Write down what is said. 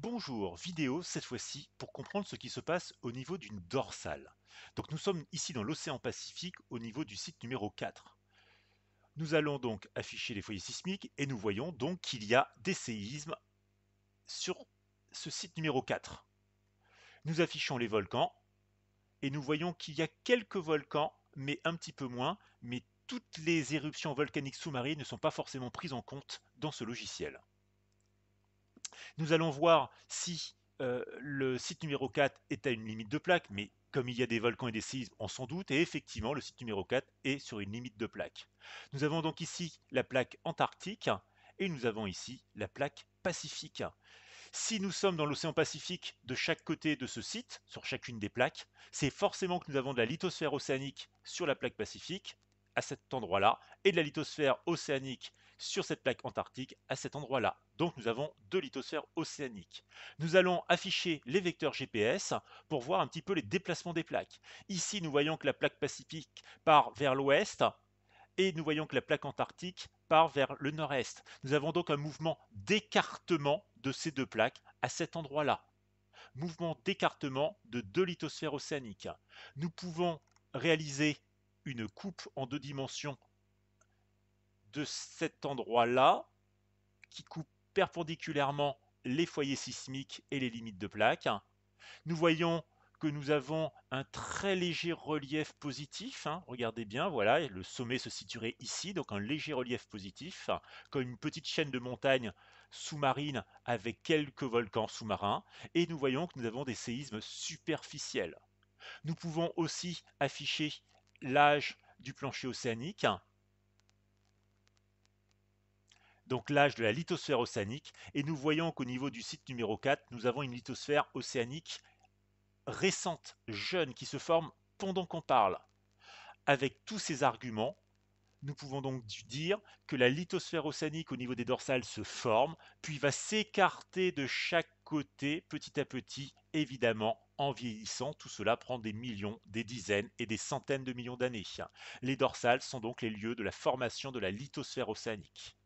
Bonjour, vidéo cette fois-ci pour comprendre ce qui se passe au niveau d'une dorsale. Donc nous sommes ici dans l'océan Pacifique au niveau du site numéro 4. Nous allons donc afficher les foyers sismiques et nous voyons donc qu'il y a des séismes sur ce site numéro 4. Nous affichons les volcans et nous voyons qu'il y a quelques volcans, mais un petit peu moins, mais toutes les éruptions volcaniques sous-marines ne sont pas forcément prises en compte dans ce logiciel. Nous allons voir si euh, le site numéro 4 est à une limite de plaque, mais comme il y a des volcans et des séismes, on s'en doute, et effectivement, le site numéro 4 est sur une limite de plaque. Nous avons donc ici la plaque antarctique, et nous avons ici la plaque pacifique. Si nous sommes dans l'océan Pacifique de chaque côté de ce site, sur chacune des plaques, c'est forcément que nous avons de la lithosphère océanique sur la plaque pacifique, à cet endroit-là, et de la lithosphère océanique sur cette plaque antarctique à cet endroit-là. Donc nous avons deux lithosphères océaniques. Nous allons afficher les vecteurs GPS pour voir un petit peu les déplacements des plaques. Ici, nous voyons que la plaque pacifique part vers l'ouest et nous voyons que la plaque antarctique part vers le nord-est. Nous avons donc un mouvement d'écartement de ces deux plaques à cet endroit-là. Mouvement d'écartement de deux lithosphères océaniques. Nous pouvons réaliser une coupe en deux dimensions de cet endroit-là, qui coupe perpendiculairement les foyers sismiques et les limites de plaques. Nous voyons que nous avons un très léger relief positif. Hein. Regardez bien, voilà, le sommet se situerait ici, donc un léger relief positif, comme une petite chaîne de montagnes sous-marines avec quelques volcans sous-marins. Et nous voyons que nous avons des séismes superficiels. Nous pouvons aussi afficher l'âge du plancher océanique donc l'âge de la lithosphère océanique, et nous voyons qu'au niveau du site numéro 4, nous avons une lithosphère océanique récente, jeune, qui se forme pendant qu'on parle. Avec tous ces arguments, nous pouvons donc dire que la lithosphère océanique au niveau des dorsales se forme, puis va s'écarter de chaque côté petit à petit, évidemment en vieillissant. Tout cela prend des millions, des dizaines et des centaines de millions d'années. Les dorsales sont donc les lieux de la formation de la lithosphère océanique.